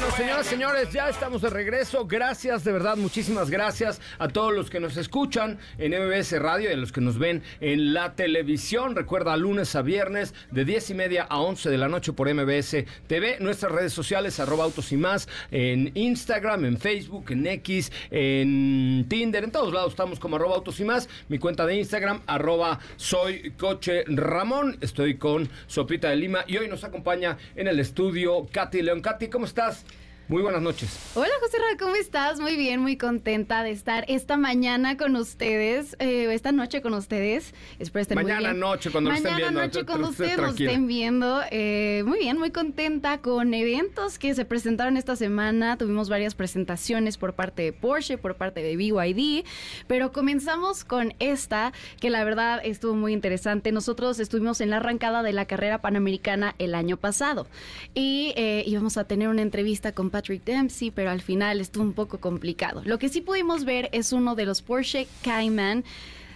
final señoras y señores, ya estamos de regreso. Gracias, de verdad, muchísimas gracias a todos los que nos escuchan en MBS Radio y a los que nos ven en la televisión. Recuerda, lunes a viernes, de 10 y media a 11 de la noche por MBS TV. Nuestras redes sociales, arroba autos y más, en Instagram, en Facebook, en X, en Tinder, en todos lados estamos como arroba autos y más. Mi cuenta de Instagram, arroba soy coche Ramón. Estoy con Sopita de Lima y hoy nos acompaña en el estudio Katy León. Katy, ¿cómo estás? Muy buenas noches. Hola José Ra, ¿cómo estás? Muy bien, muy contenta de estar esta mañana con ustedes, eh, esta noche con ustedes. Espero estén mañana bien. noche cuando mañana estén viendo. Mañana noche cuando ustedes nos estén viendo. muy bien, muy contenta con eventos que se presentaron esta semana. Tuvimos varias presentaciones por parte de Porsche, por parte de BYD, pero comenzamos con esta que la verdad estuvo muy interesante. Nosotros estuvimos en la arrancada de la carrera panamericana el año pasado y eh, íbamos a tener una entrevista con Patrick Dempsey, pero al final estuvo un poco complicado. Lo que sí pudimos ver es uno de los Porsche Cayman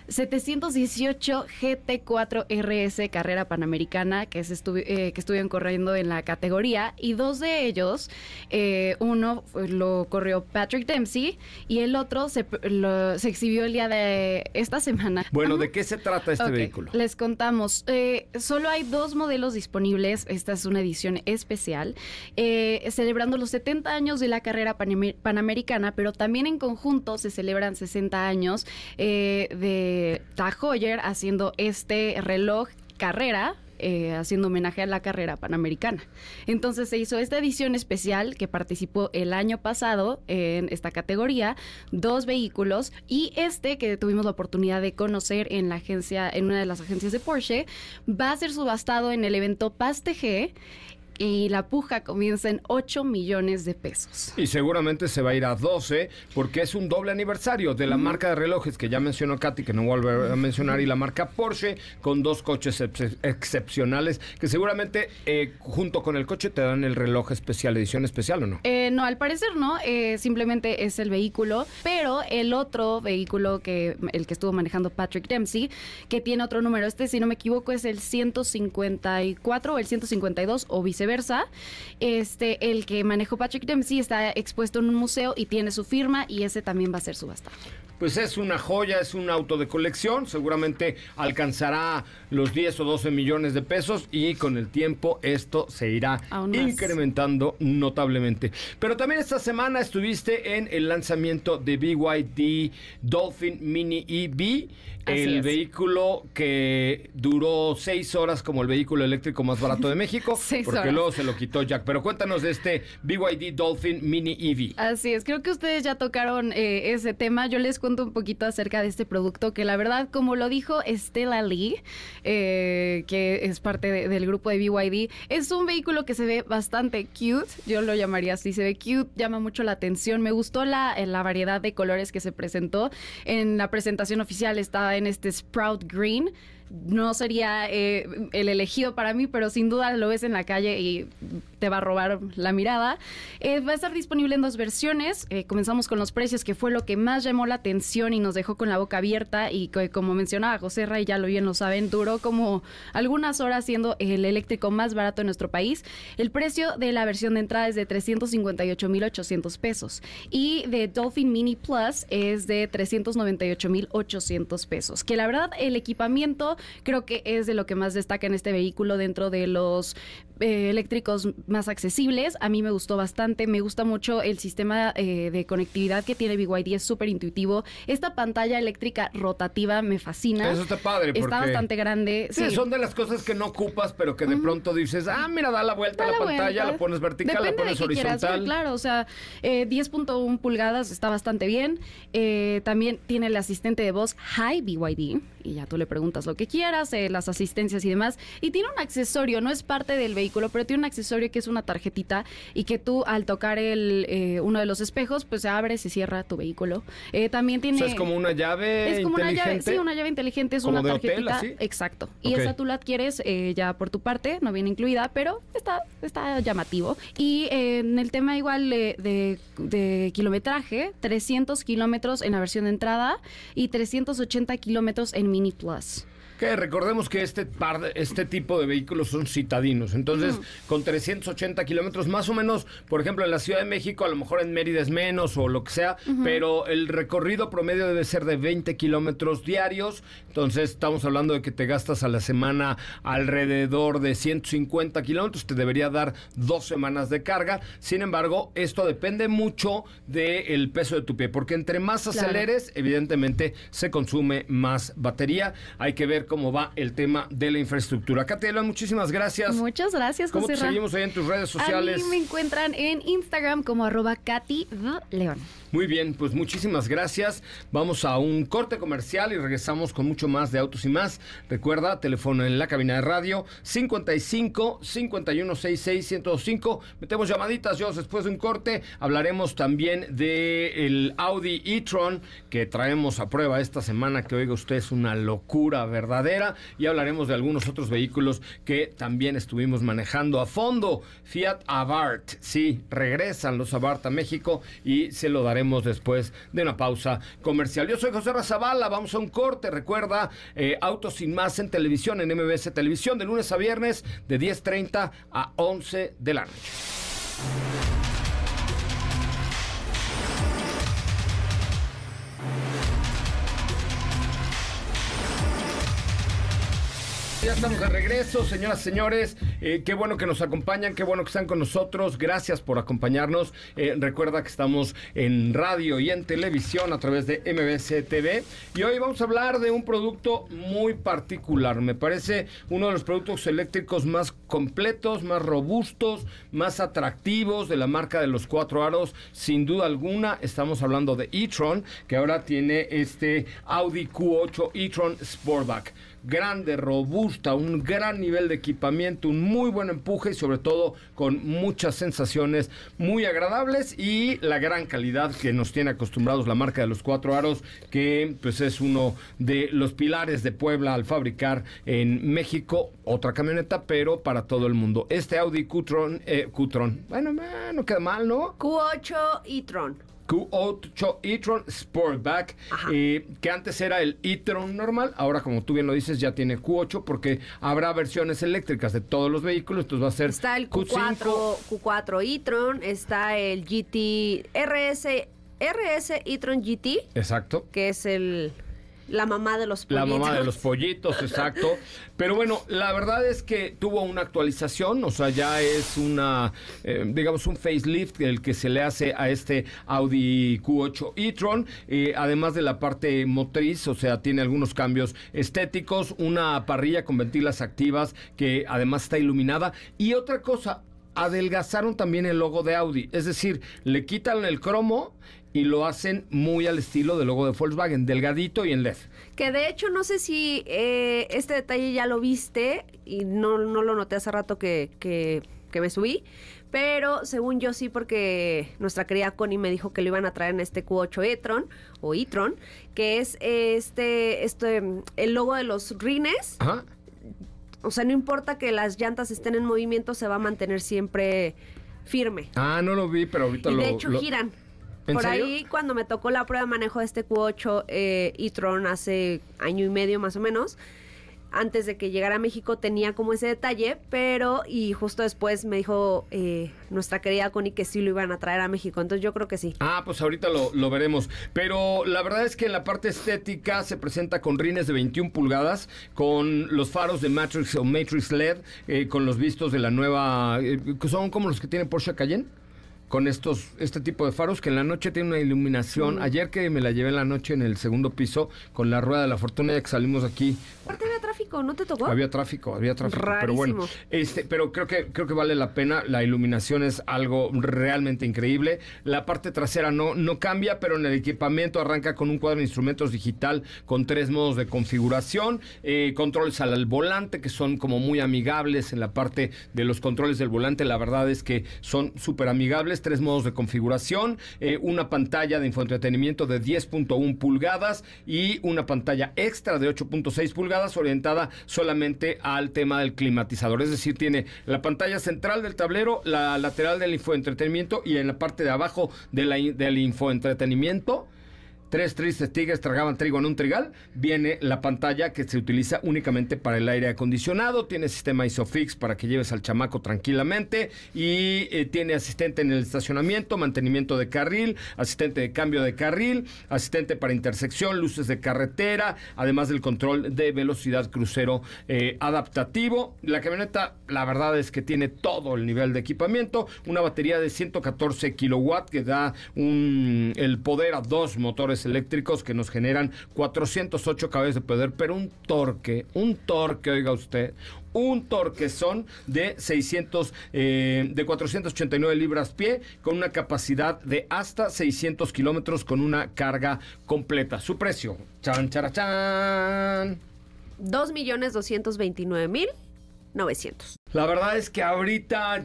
718 GT4RS Carrera Panamericana eh, que, estuvieron corriendo en la categoría y dos de ellos, eh, uno lo corrió Patrick Dempsey y el otro se, exhibió el día de esta semana. Bueno, ¿de qué se trata este vehículo? Les contamos, eh, solo hay dos modelos disponibles, esta es una edición especial, celebrando los 70 años de la carrera panamericana, pero también en conjunto se celebran 60 años de eh, haciendo este reloj carrera eh, haciendo homenaje a la carrera panamericana. Entonces se hizo esta edición especial que participó el año pasado en esta categoría, dos vehículos y este que tuvimos la oportunidad de conocer en la agencia, en una de las agencias de Porsche, va a ser subastado en el evento Paste G y la puja comienza en 8 millones de pesos. Y seguramente se va a ir a 12 porque es un doble aniversario de la marca de relojes que ya mencionó Katy, que no voy a mencionar, y la marca Porsche con dos coches excepcionales que seguramente eh, junto con el coche te dan el reloj especial, edición especial o no. Eh, no, al parecer no, eh, simplemente es el vehículo, pero el otro vehículo que el que estuvo manejando Patrick Dempsey, que tiene otro número, este si no me equivoco es el 154 o el 152 o viceversa este, el que manejó Patrick Dempsey está expuesto en un museo y tiene su firma y ese también va a ser subastado pues es una joya, es un auto de colección, seguramente alcanzará los 10 o 12 millones de pesos y con el tiempo esto se irá incrementando notablemente. Pero también esta semana estuviste en el lanzamiento de BYD Dolphin Mini EV, el vehículo que duró 6 horas como el vehículo eléctrico más barato de México, porque luego se lo quitó Jack. Pero cuéntanos de este BYD Dolphin Mini EV. Así es, creo que ustedes ya tocaron eh, ese tema, yo les un poquito acerca de este producto que la verdad, como lo dijo Stella Lee, eh, que es parte del grupo de BYD, es un vehículo que se ve bastante cute, yo lo llamaría así, se ve cute, llama mucho la atención, me gustó la, la variedad de colores que se presentó. En la presentación oficial estaba en este Sprout Green, no sería eh, el elegido para mí, pero sin duda lo ves en la calle y te va a robar la mirada. Eh, va a estar disponible en dos versiones. Eh, comenzamos con los precios, que fue lo que más llamó la atención y nos dejó con la boca abierta. Y como mencionaba José Ray, ya lo bien lo saben, duró como algunas horas siendo el eléctrico más barato en nuestro país. El precio de la versión de entrada es de 358.800 pesos y de Dolphin Mini Plus es de 398.800 pesos. Que la verdad, el equipamiento creo que es de lo que más destaca en este vehículo dentro de los eh, eléctricos más accesibles. A mí me gustó bastante, me gusta mucho el sistema eh, de conectividad que tiene BYD, es súper intuitivo. Esta pantalla eléctrica rotativa me fascina. Eso está padre. Está bastante grande. Sí, son de las cosas que no ocupas, pero que de pronto dices, ah, mira, da la vuelta a la, pantalla, la pones vertical, la pones horizontal. claro, o sea, 10.1 eh, pulgadas está bastante bien. también tiene el asistente de voz Hi BYD y ya tú le preguntas lo que quieras, las asistencias y demás. Y tiene un accesorio, no es parte del vehículo pero tiene un accesorio que es una tarjetita y que tú al tocar el, eh, uno de los espejos, pues se abre, se cierra tu vehículo. Eh, también tiene... es como una llave Es como una llave, sí, una llave inteligente, es una tarjetita. exacto. Y esa tú la adquieres eh, ya por tu parte, no viene incluida, pero está, está llamativo. Y en el tema igual de, de kilometraje, 300 kilómetros en la versión de entrada y 380 kilómetros en Mini Plus. Que recordemos que este, par este tipo de vehículos son citadinos. Entonces, con 380 kilómetros, más o menos, por ejemplo, en la Ciudad de México, a lo mejor en Mérida es menos o lo que sea, pero el recorrido promedio debe ser de 20 kilómetros diarios. Entonces, estamos hablando de que te gastas a la semana alrededor de 150 kilómetros. Te debería dar dos semanas de carga. Sin embargo, esto depende mucho del peso de tu pie, porque entre más aceleres, evidentemente se consume más batería. Hay que ver cómo va el tema de la infraestructura. León, muchísimas gracias. Muchas gracias, José. ¿Cómo te seguimos ahí en tus redes sociales? A me encuentran en Instagram como arroba Katy León. Muy bien, pues muchísimas gracias. Vamos a un corte comercial y regresamos con mucho más de Autos y Más. Recuerda, teléfono en la cabina de radio 55 51 66 105. Metemos llamaditas, yo después de un corte hablaremos también del Audi e-tron que traemos a prueba esta semana que oiga usted es una locura, ¿verdad? y hablaremos de algunos otros vehículos que también estuvimos manejando a fondo. Fiat Abarth, sí, regresan los Abarth a México y se lo daremos después de una pausa comercial. Yo soy José Razabala, vamos a un corte, recuerda, eh, Autos sin más en televisión, en MBS Televisión, de lunes a viernes de 10.30 a 11 de la noche. Ya estamos de regreso, señoras y señores. Eh, qué bueno que nos acompañan, qué bueno que están con nosotros. Gracias por acompañarnos. Eh, recuerda que estamos en radio y en televisión a través de MBC TV. Y hoy vamos a hablar de un producto muy particular. Me parece uno de los productos eléctricos más completos, más robustos, más atractivos de la marca de los cuatro aros. Sin duda alguna, estamos hablando de e-tron, que ahora tiene este Audi Q8 e-tron Sportback grande, robusta, un gran nivel de equipamiento, un muy buen empuje y sobre todo con muchas sensaciones muy agradables y la gran calidad que nos tiene acostumbrados la marca de los cuatro aros, que pues es uno de los pilares de Puebla al fabricar en México otra camioneta, pero para todo el mundo. Este Audi Q-Tron, eh, bueno, ah, no queda mal, ¿no? Q8 y Tron. Q8 e-tron Sportback, eh, que antes era el e-tron normal, ahora como tú bien lo dices ya tiene Q8 porque habrá versiones eléctricas de todos los vehículos, entonces va a ser está el Q4, Q4 e-tron, está el GT RS RS e-tron GT. Exacto. Que es el la mamá de los pollitos. La mamá de los pollitos, exacto. Pero bueno, la verdad es que tuvo una actualización, o sea, ya es una, eh, digamos, un facelift el que se le hace a este Audi Q8 e-tron, eh, además de la parte motriz, o sea, tiene algunos cambios estéticos, una parrilla con ventilas activas que además está iluminada. Y otra cosa, adelgazaron también el logo de Audi, es decir, le quitan el cromo y lo hacen muy al estilo del logo de Volkswagen, delgadito y en LED. Que de hecho no sé si eh, este detalle ya lo viste y no, no lo noté hace rato que, que, me subí, pero según yo sí porque nuestra querida Connie me dijo que lo iban a traer en este Q8 e-tron o e-tron, que es este, este, el logo de los rines. O sea, no importa que las llantas estén en movimiento, se va a mantener siempre firme. Ah, no lo vi, pero ahorita y de De hecho, giran por ahí cuando me tocó la prueba de manejo de este Q8 e eh, Tron hace año y medio más o menos, antes de que llegara a México tenía como ese detalle, pero y justo después me dijo eh, nuestra querida Connie que sí lo iban a traer a México, entonces yo creo que sí. Ah, pues ahorita lo, veremos, pero la verdad es que la parte estética se presenta con rines de 21 pulgadas, con los faros de Matrix o Matrix LED, eh, con los vistos de la nueva, que son como los que tiene Porsche Cayenne con estos este tipo de faros que en la noche tiene una iluminación. Mm. Ayer que me la llevé en la noche en el segundo piso con la rueda de la fortuna ya que salimos aquí. ¿Por había tráfico? ¿No te tocó? Había tráfico, había tráfico, pero bueno, este pero creo que creo que vale la pena. La iluminación es algo realmente increíble. La parte trasera no no cambia, pero en el equipamiento arranca con un cuadro de instrumentos digital con tres modos de configuración, eh, controles al volante que son como muy amigables en la parte de los controles del volante, la verdad es que son súper amigables tres modos de configuración, eh, una pantalla de infoentretenimiento de 10.1 pulgadas y una pantalla extra de 8.6 pulgadas orientada solamente al tema del climatizador. Es decir, tiene la pantalla central del tablero, la lateral del infoentretenimiento y en la parte de abajo del infoentretenimiento Tres tristes tigres tragaban trigo en un trigal. Viene la pantalla que se utiliza únicamente para el aire acondicionado. Tiene sistema ISOFIX para que lleves al chamaco tranquilamente. Y eh, tiene asistente en el estacionamiento, mantenimiento de carril, asistente de cambio de carril, asistente para intersección, luces de carretera, además del control de velocidad crucero eh, adaptativo. La camioneta, la verdad es que tiene todo el nivel de equipamiento. Una batería de 114 kilowatt que da el poder a dos motores eléctricos que nos generan 408 caballos de poder, pero un torque, un torque, oiga usted, un torquezón de 600 eh, de 489 libras pie con una capacidad de hasta 600 kilómetros con una carga completa. Su precio, chan mil 2.229.900. La verdad es que ahorita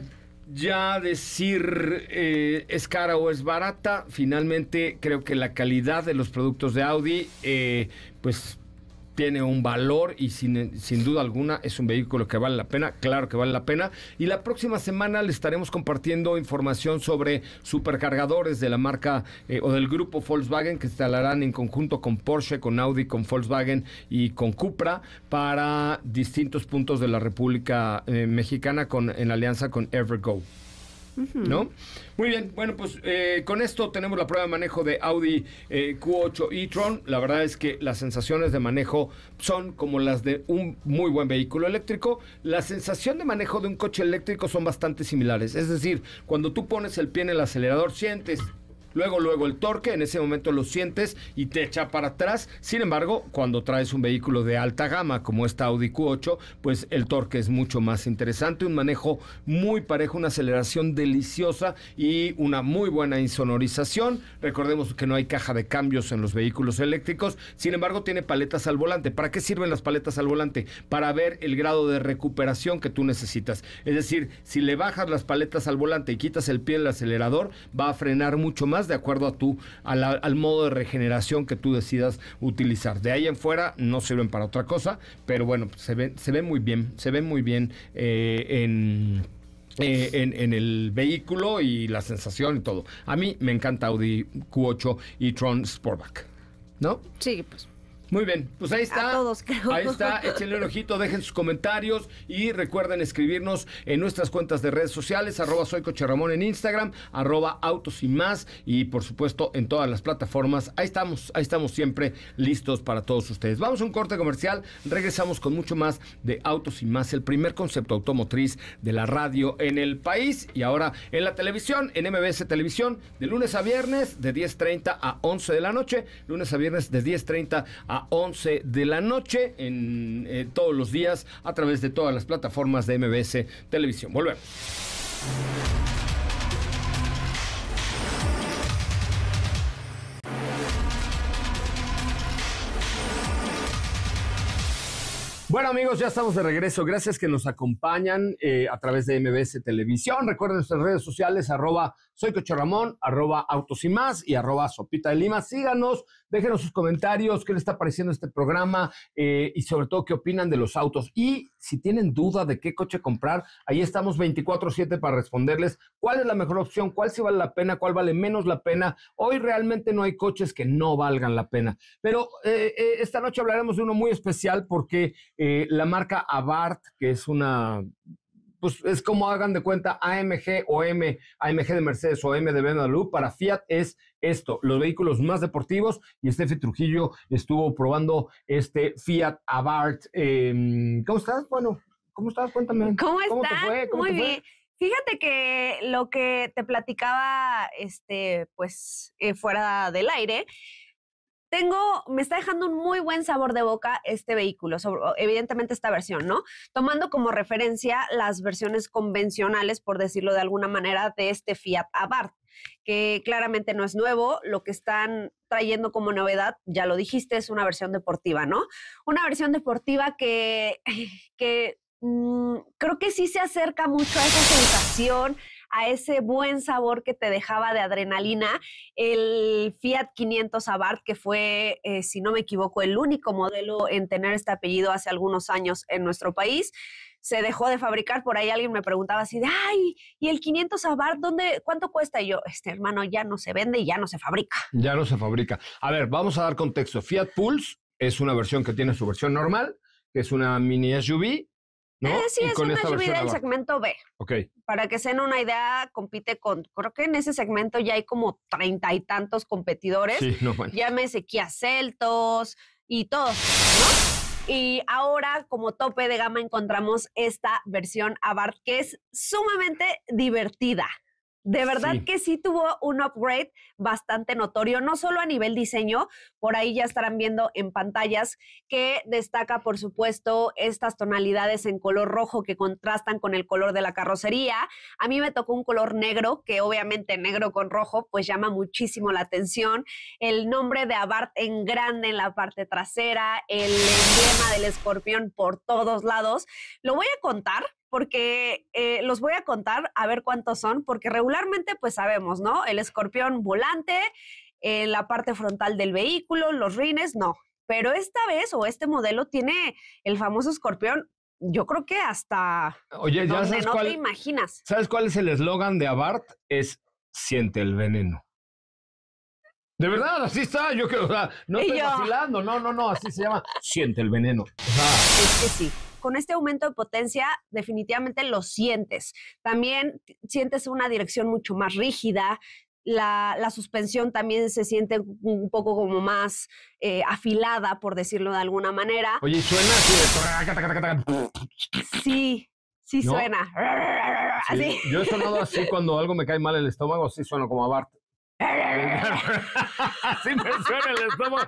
ya decir eh, es cara o es barata, finalmente creo que la calidad de los productos de Audi, eh, pues tiene un valor y sin, sin duda alguna es un vehículo que vale la pena, claro que vale la pena. Y la próxima semana le estaremos compartiendo información sobre supercargadores de la marca eh, o del grupo Volkswagen que instalarán en conjunto con Porsche, con Audi, con Volkswagen y con Cupra para distintos puntos de la República eh, Mexicana con, en alianza con Evergo. ¿no? Muy bien, bueno, pues eh, con esto tenemos la prueba de manejo de Audi eh, Q8 e-tron. La verdad es que las sensaciones de manejo son como las de un muy buen vehículo eléctrico. La sensación de manejo de un coche eléctrico son bastante similares. Es decir, cuando tú pones el pie en el acelerador, sientes luego, luego el torque, en ese momento lo sientes y te echa para atrás. Sin embargo, cuando traes un vehículo de alta gama como esta Audi Q8, pues el torque es mucho más interesante, un manejo muy parejo, una aceleración deliciosa y una muy buena insonorización. Recordemos que no hay caja de cambios en los vehículos eléctricos, sin embargo tiene paletas al volante. ¿Para qué sirven las paletas al volante? Para ver el grado de recuperación que tú necesitas. Es decir, si le bajas las paletas al volante y quitas el pie del acelerador, va a frenar mucho más de acuerdo a tú, al, modo de regeneración que tú decidas utilizar. De ahí en fuera no sirven para otra cosa, pero bueno, se ve, se ve muy bien, se ve muy bien eh, en... Eh, en, en, el vehículo y la sensación y todo. A mí me encanta Audi Q8 y Tron Sportback. ¿No? Sí, pues muy bien, pues ahí está. Ahí está, échenle un ojito, dejen sus comentarios y recuerden escribirnos en nuestras cuentas de redes sociales, arroba soy Ramón en Instagram, arroba autos y más, y por supuesto en todas las plataformas. Ahí estamos, ahí estamos siempre listos para todos ustedes. Vamos a un corte comercial, regresamos con mucho más de autos y más, el primer concepto automotriz de la radio en el país y ahora en la televisión, en MBS Televisión, de lunes a viernes de 10.30 a 11 de la noche, lunes a viernes de 10.30 a 11 de la noche, en eh, todos los días, a través de todas las plataformas de MBS Televisión. Volvemos. Bueno amigos, ya estamos de regreso. Gracias que nos acompañan eh, a través de MBS Televisión. Recuerden nuestras redes sociales, arroba soy arroba autos y más y arroba sopita de lima. Síganos, déjenos sus comentarios, qué les está pareciendo este programa eh, y sobre todo qué opinan de los autos. Y si tienen duda de qué coche comprar, ahí estamos 24/7 para responderles cuál es la mejor opción, cuál sí vale la pena, cuál vale menos la pena. Hoy realmente no hay coches que no valgan la pena. Pero eh, esta noche hablaremos de uno muy especial porque... Eh, la marca Abarth, que es una, pues es como hagan de cuenta AMG o M, AMG de Mercedes o M de Benalú. para Fiat es esto, los vehículos más deportivos, y Steffi Trujillo estuvo probando este Fiat Abarth. Em, ¿Cómo estás? Bueno, ¿cómo estás? Cuéntame. ¿Cómo, estás? Muy bien. Fíjate que lo que te platicaba, este, pues, eh, fuera del aire, tengo, me está dejando un muy buen sabor de boca este vehículo, evidentemente esta versión, ¿no? Tomando como referencia las versiones convencionales, por decirlo de alguna manera, de este Fiat Abarth, que claramente no es nuevo, lo que están trayendo como novedad, ya lo dijiste, es una versión deportiva, ¿no? Una versión deportiva que, que mm, creo que sí se acerca mucho a esa sensación a ese buen sabor que te dejaba de adrenalina el Fiat 500 Abarth, que fue, eh, si no me equivoco, el único modelo en tener este apellido hace algunos años en nuestro país se dejó de fabricar. Por ahí alguien me preguntaba así de, ay, ¿y el 500 Abarth dónde, cuánto cuesta? Y yo, este hermano ya no se vende y ya no se fabrica. Ya no se fabrica. A ver, vamos a dar contexto. Fiat Pulse es una versión que tiene su versión normal, que es una mini SUV eh, sí, es una subida del segmento B. Ok. Para que sean una idea, compite con, creo que en ese segmento ya hay como treinta y tantos competidores. Sí, no, bueno. Llámese Kia Celtos y todos, ¿no? Y ahora, como tope de gama, encontramos esta versión Abarth que es sumamente divertida de verdad que sí tuvo un upgrade bastante notorio, no solo a nivel diseño, por ahí ya estarán viendo en pantallas que destaca, por supuesto, estas tonalidades en color rojo que contrastan con el color de la carrocería. A mí me tocó un color negro, que obviamente negro con rojo, pues llama muchísimo la atención. El nombre de Abarth en grande en la parte trasera, el emblema del escorpión por todos lados. Lo voy a contar porque eh, los voy a contar a ver cuántos son, porque regularmente pues sabemos, ¿no? El escorpión volante, eh, la parte frontal del vehículo, los rines, no. Pero esta vez o este modelo tiene el famoso escorpión yo creo que hasta Oye, ya donde no te imaginas. ¿Sabes cuál es el eslogan de Abart? Es siente el veneno. De verdad, así está. Yo creo, o sea, no estoy vacilando. No, no, no, así se llama. Siente el veneno. es que sí con este aumento de potencia definitivamente lo sientes. También sientes una dirección mucho más rígida, la, suspensión también se siente un poco como más eh, afilada, por decirlo de alguna manera. Oye, suena así. Sí, sí suena. Yo he sonado así cuando algo me cae mal en el estómago, sí suena como a Bart. Así me suena el estómago.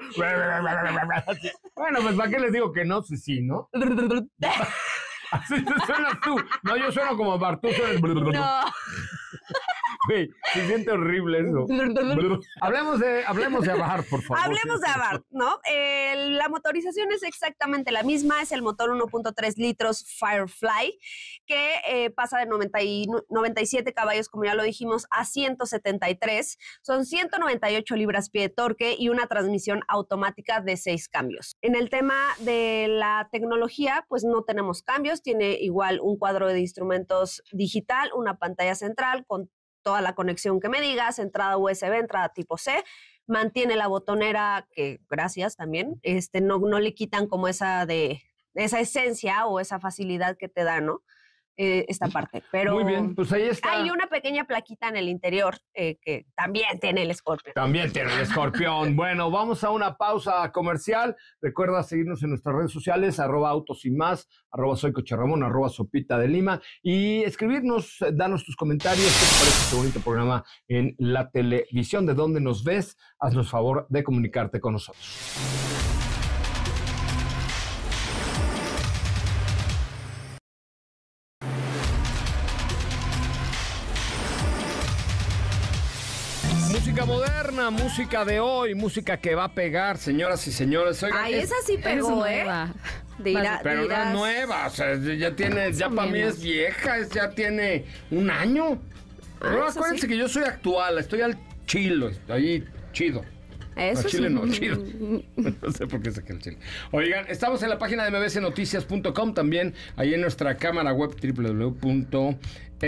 bueno, pues ¿para qué les digo que no? Sí, sí, ¿no? Así te suenas tú. No, yo sueno como Bartú. No. se siente horrible eso. hablemos, de, hablemos de Abarth, por favor. Hablemos de Abarth, ¿no? la motorización es exactamente la misma, es el motor 1.3 litros Firefly, que eh, pasa de 97 caballos, como ya lo dijimos, a 173. Son 198 libras-pie de torque y una transmisión automática de 6 cambios. En el tema de la tecnología, pues no tenemos cambios, tiene igual un cuadro de instrumentos digital, una pantalla central con toda la conexión que me digas, entrada USB, entrada tipo C, mantiene la botonera, que gracias también, este, no, no le quitan como esa de esa esencia o esa facilidad que te da, ¿no? Eh, esta parte. Pero Muy bien, pues ahí está. Hay una pequeña plaquita en el interior eh, que también tiene el escorpión. También tiene el escorpión. bueno, vamos a una pausa comercial. Recuerda seguirnos en nuestras redes sociales, arroba autos y más, arroba soy Ramón, arroba sopita de lima y escribirnos, danos tus comentarios, qué te parece este bonito programa en la televisión, de dónde nos ves, haznos favor de comunicarte con nosotros. música moderna, música de hoy, música que va a pegar, señoras y señores. Oigan, Ay, esa sí pegó, es ¿eh? nueva. De pero no es nueva, o sea, ya tiene, ya para mí es vieja, es, ya tiene un año. Pero ah, acuérdense que yo soy actual, estoy al chilo, ahí chido. Eso Chile no, chido. no sé por qué saqué el Chile. Oigan, estamos en la página de mbsnoticias.com también ahí en nuestra cámara web www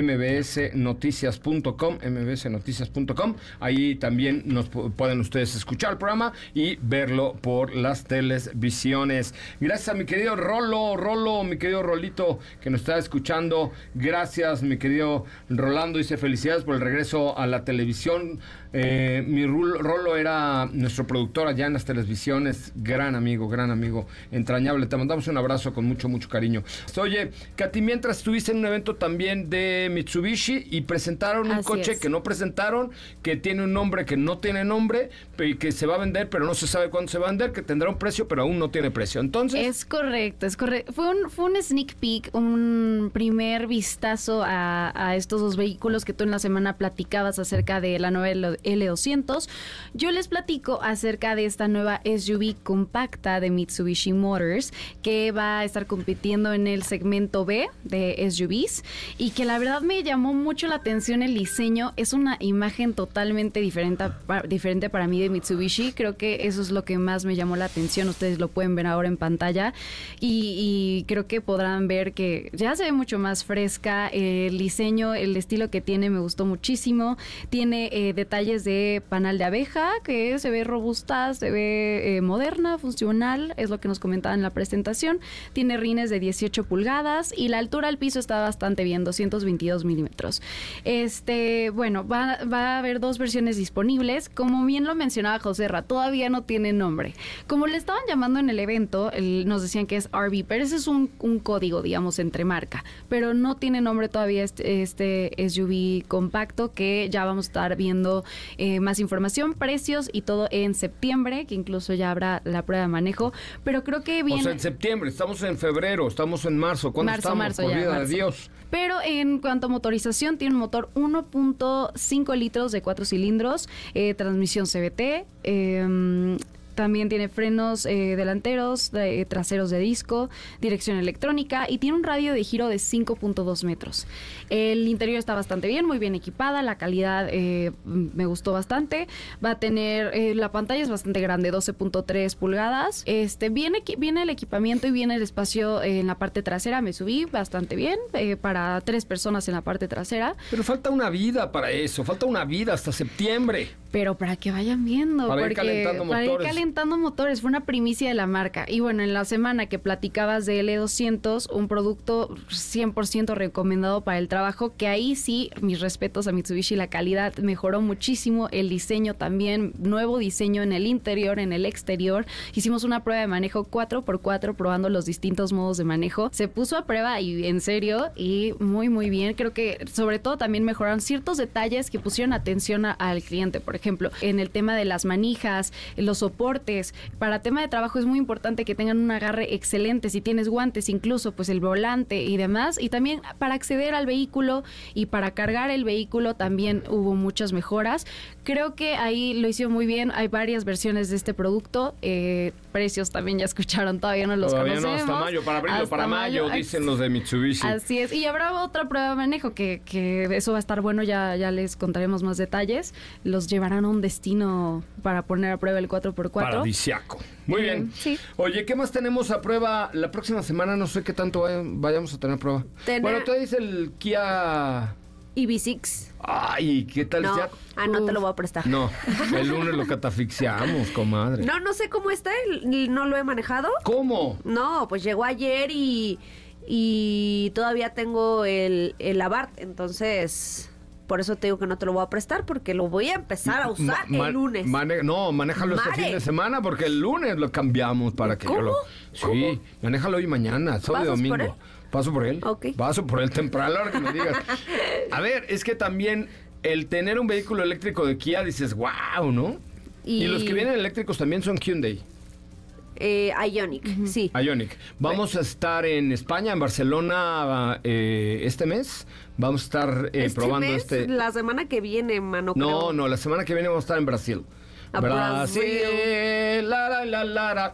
mbsnoticias.com, mbsnoticias.com. Ahí también nos pueden ustedes escuchar el programa y verlo por las televisiones. Gracias a mi querido Rolo, Rolo, mi querido Rolito que nos está escuchando. Gracias, mi querido Rolando. Dice felicidades por el regreso a la televisión. Eh, mi Rolo era nuestro productor allá en las televisiones. Gran amigo, gran amigo, entrañable. Te mandamos un abrazo con mucho, mucho cariño. Oye, Katy, mientras estuviste en un evento también de Mitsubishi y presentaron un coche que no presentaron, que tiene un nombre que no tiene nombre y que se va a vender, pero no se sabe cuándo se va a vender, que tendrá un precio, pero aún no tiene precio. Entonces. Es correcto, es correcto. Fue un, fue un sneak peek, un primer vistazo a, a estos dos vehículos que tú en la semana platicabas acerca de la nueva L200. Yo les platico acerca de esta nueva SUV compacta de Mitsubishi Motors que va a estar compitiendo en el segmento B de SUVs y que la verdad me llamó mucho la atención el diseño. Es una imagen totalmente diferente, diferente para mí de Mitsubishi. Creo que eso es lo que más me llamó la atención. Ustedes lo pueden ver ahora en pantalla. Y, creo que podrán ver que ya se ve mucho más fresca. el diseño, el estilo que tiene me gustó muchísimo. Tiene eh, detalles de panal de abeja, que se ve robusta, se ve eh, moderna, funcional. Es lo que nos comentaba en la presentación. Tiene rines de 18 pulgadas y la altura al piso está bastante bien, 220 milímetros. Este, bueno, va, va, a haber dos versiones disponibles. Como bien lo mencionaba José Ra, todavía no tiene nombre. Como le estaban llamando en el evento, nos decían que es RB, pero ese es un, un, código, digamos, entre marca. Pero no tiene nombre todavía este, SUV este compacto que ya vamos a estar viendo eh, más información, precios y todo en septiembre, que incluso ya habrá la prueba de manejo. Pero creo que viene... O sea, en septiembre, estamos en febrero, estamos en marzo. ¿Cuándo estamos? Marzo, por vida de Dios. Pero en cuanto a motorización, tiene un motor 1.5 litros de 4 cilindros, eh, transmisión CVT. También tiene frenos eh, delanteros, eh, traseros de disco, dirección electrónica y tiene un radio de giro de 5.2 metros. El interior está bastante bien, muy bien equipada, la calidad eh, me gustó bastante. Va a tener, la pantalla es bastante grande, 12.3 pulgadas. Este, viene, viene el equipamiento y viene el espacio en la parte trasera, me subí bastante bien para tres personas en la parte trasera. Pero falta una vida para eso, falta una vida hasta septiembre pero para que vayan viendo, para porque ir calentando motores. fue una primicia de la marca. Y bueno, en la semana que platicabas de L200, un producto 100% recomendado para el trabajo, que ahí sí, mis respetos a Mitsubishi, la calidad mejoró muchísimo, el diseño también, nuevo diseño en el interior, en el exterior. Hicimos una prueba de manejo 4x4 probando los distintos modos de manejo. Se puso a prueba y en serio, y muy muy bien. Creo que sobre todo también mejoraron ciertos detalles que pusieron atención al cliente, por ejemplo ejemplo, en el tema de las manijas, los soportes. Para tema de trabajo es muy importante que tengan un agarre excelente, si tienes guantes incluso, pues el volante y demás. Y también para acceder al vehículo y para cargar el vehículo también hubo muchas mejoras. Creo que ahí lo hicieron muy bien, hay varias versiones de este producto, eh, precios también ya escucharon, todavía no los todavía No, hasta mayo, para abril, para mayo, dicen los de Mitsubishi. Así es, y habrá otra prueba de manejo que, eso va a estar bueno, ya, ya les contaremos más detalles, los llevan un destino para poner a prueba el 4x4. Paradisiaco. Muy bien. Oye, ¿qué más tenemos a prueba la próxima semana? No sé qué tanto vayamos a tener a prueba. Bueno, tú dices el Kia... EV6. Ay, ¿qué tal? ah, no te lo voy a prestar. No, el lunes lo catafixiamos, comadre. No, no sé cómo está, no lo he manejado. ¿Cómo? No, pues llegó ayer y, y todavía tengo el, el Abart, entonces... Por eso te digo que no te lo voy a prestar porque lo voy a empezar a usar el lunes. no, manéjalo este fin de semana porque el lunes lo cambiamos para que yo lo... Sí, manéjalo hoy mañana, sábado y domingo. Paso por él. Paso por él temprano, ahora que me digas. a ver, es que también el tener un vehículo eléctrico de Kia dices, wow, ¿no? Y, y los que vienen eléctricos también son Hyundai. Eh, Ionic, sí. Ionic. Vamos a estar en España, en Barcelona, eh, este mes. Vamos a estar eh, ¿Este probando este. La semana que viene, mano. No, no, la semana que viene vamos a estar en Brasil. Brasil. la,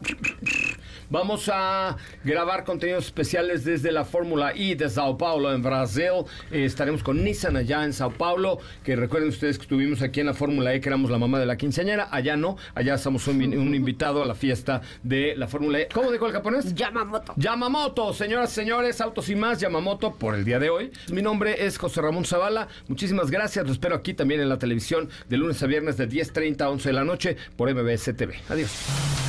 Vamos a grabar contenidos especiales desde la Fórmula E de Sao Paulo en Brasil. Eh, estaremos con Nissan allá en Sao Paulo, que recuerden ustedes que estuvimos aquí en la Fórmula E, que éramos la mamá de la quinceañera. Allá no, allá estamos un, invitado a la fiesta de la Fórmula E. ¿Cómo dijo el japonés? Yamamoto. Yamamoto, señoras, señores, autos y más, Yamamoto por el día de hoy. Mi nombre es José Ramón Zavala. Muchísimas gracias. Los espero aquí también en la televisión de lunes a viernes de 10.30 a 11 de la noche por MBS TV. Adiós.